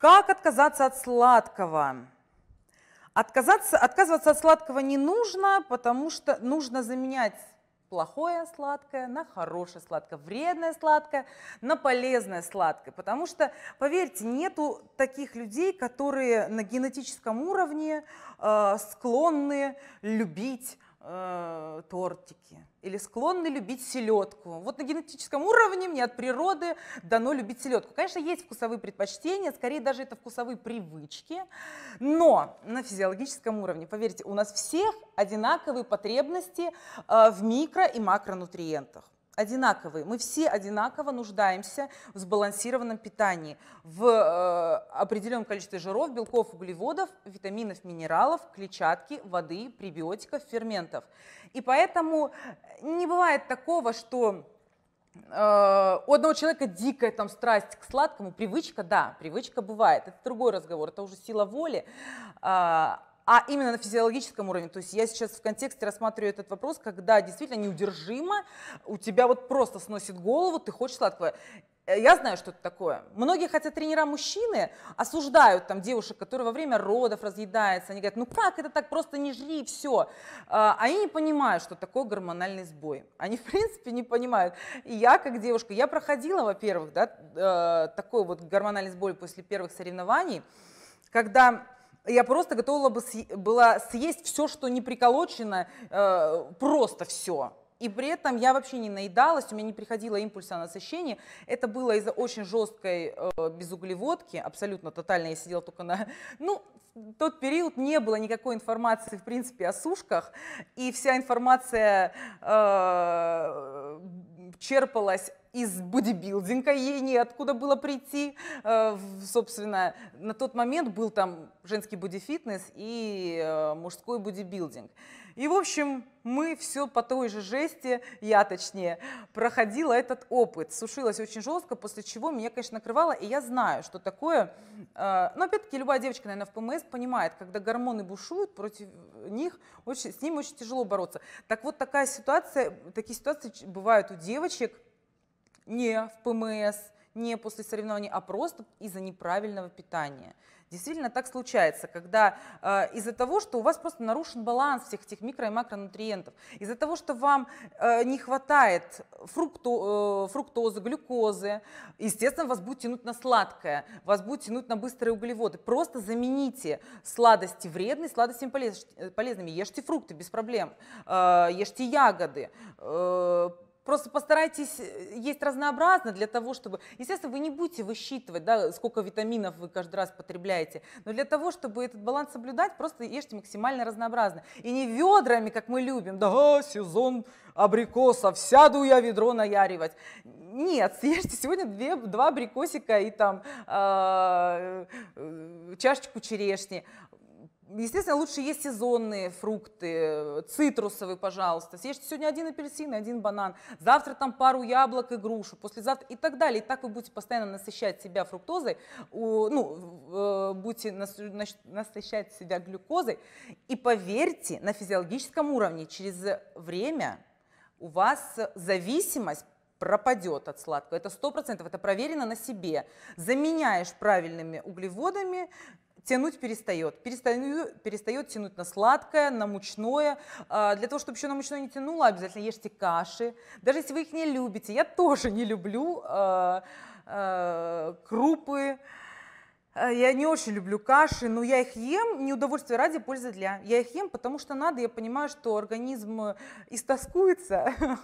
Как отказаться от сладкого? Отказаться, отказываться от сладкого не нужно, потому что нужно заменять плохое сладкое на хорошее сладкое, вредное сладкое на полезное сладкое. Потому что, поверьте, нету таких людей, которые на генетическом уровне э, склонны любить э, тортики или склонны любить селедку. Вот на генетическом уровне мне от природы дано любить селедку. Конечно, есть вкусовые предпочтения, скорее даже это вкусовые привычки, но на физиологическом уровне, поверьте, у нас всех одинаковые потребности э, в микро- и макронутриентах одинаковые. Мы все одинаково нуждаемся в сбалансированном питании, в э, определенном количестве жиров, белков, углеводов, витаминов, минералов, клетчатки, воды, пребиотиков, ферментов. И поэтому не бывает такого, что э, у одного человека дикая там страсть к сладкому, привычка, да, привычка бывает, это другой разговор, это уже сила воли, а, а именно на физиологическом уровне. То есть я сейчас в контексте рассматриваю этот вопрос, когда действительно неудержимо, у тебя вот просто сносит голову, ты хочешь сладкого. Э, я знаю, что это такое. Многие, хотя тренера мужчины, осуждают там девушек, которые во время родов разъедаются. Они говорят, ну как это так, просто не жри, все. они а, а не понимают, что такое гормональный сбой. Они, в принципе, не понимают. И я, как девушка, я проходила, во-первых, да, э, такой вот гормональный сбой после первых соревнований, когда я просто готова бы была съесть все, что не приколочено, э, просто все. И при этом я вообще не наедалась, у меня не приходило импульса насыщения. Это было из-за очень жесткой э, безуглеводки, абсолютно тотально я сидела только на... Ну, в тот период не было никакой информации, в принципе, о сушках, и вся информация э, черпалась из бодибилдинга ей неоткуда было прийти. Э, собственно, на тот момент был там женский бодифитнес и э, мужской бодибилдинг. И, в общем, мы все по той же жести, я точнее, проходила этот опыт. Сушилась очень жестко, после чего меня, конечно, накрывало, и я знаю, что такое. Э, но, опять-таки, любая девочка, наверное, в ПМС понимает, когда гормоны бушуют против них, очень, с ними очень тяжело бороться. Так вот, такая ситуация, такие ситуации бывают у девочек – не в ПМС, не после соревнований, а просто из-за неправильного питания. Действительно так случается, когда э, из-за того, что у вас просто нарушен баланс всех этих микро- и макронутриентов, из-за того, что вам э, не хватает фрукто, э, фруктозы, глюкозы, естественно, вас будет тянуть на сладкое, вас будет тянуть на быстрые углеводы. Просто замените сладости вредные сладостями полезными. Ешьте фрукты без проблем, э, ешьте ягоды, э, Просто постарайтесь э, есть разнообразно для того, чтобы... Естественно, вы не будете высчитывать, да, сколько витаминов вы каждый раз потребляете, но для того, чтобы этот баланс соблюдать, просто ешьте максимально разнообразно. И не ведрами, как мы любим, да, сезон абрикосов, сяду я ведро наяривать. Нет, съешьте сегодня две, два абрикосика и там а, э, э, чашечку черешни. Естественно, лучше есть сезонные фрукты, цитрусовые, пожалуйста. Съешьте сегодня один апельсин и один банан, завтра там пару яблок и грушу, послезавтра и так далее. И так вы будете постоянно насыщать себя фруктозой, ну, э, будете насыщать себя глюкозой. И поверьте, на физиологическом уровне через время у вас зависимость пропадет от сладкого. Это 100%, это проверено на себе. Заменяешь правильными углеводами, тянуть перестает. Перестаю, перестает тянуть на сладкое, на мучное. А, для того, чтобы еще на мучное не тянуло, обязательно ешьте каши. Даже если вы их не любите, я тоже не люблю а, а, крупы, Э, я не очень люблю каши, но я их ем не удовольствие ради, пользы для. Я их ем, потому что надо, я понимаю, что организм э, истоскуется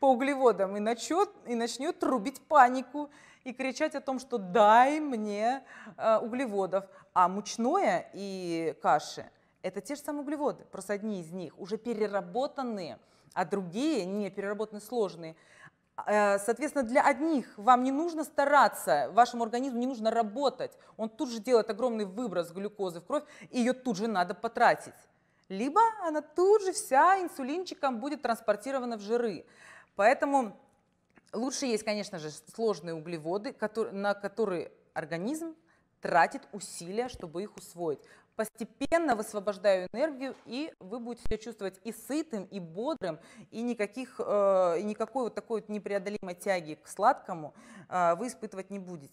по углеводам и, начнет, и начнет трубить панику и кричать о том, что дай мне э, углеводов. А мучное и каши – это те же самые углеводы, просто одни из них уже переработанные, а другие не переработанные, сложные – Э, соответственно, для одних вам не нужно стараться, вашему организму не нужно работать. Он тут же делает огромный выброс глюкозы в кровь, и ее тут же надо потратить. Либо она тут же вся инсулинчиком будет транспортирована в жиры. Поэтому лучше есть, конечно же, сложные углеводы, на которые организм тратит усилия, чтобы их усвоить постепенно высвобождаю энергию, и вы будете себя чувствовать и сытым, и бодрым, и никаких, э, никакой вот такой вот непреодолимой тяги к сладкому э, вы испытывать не будете.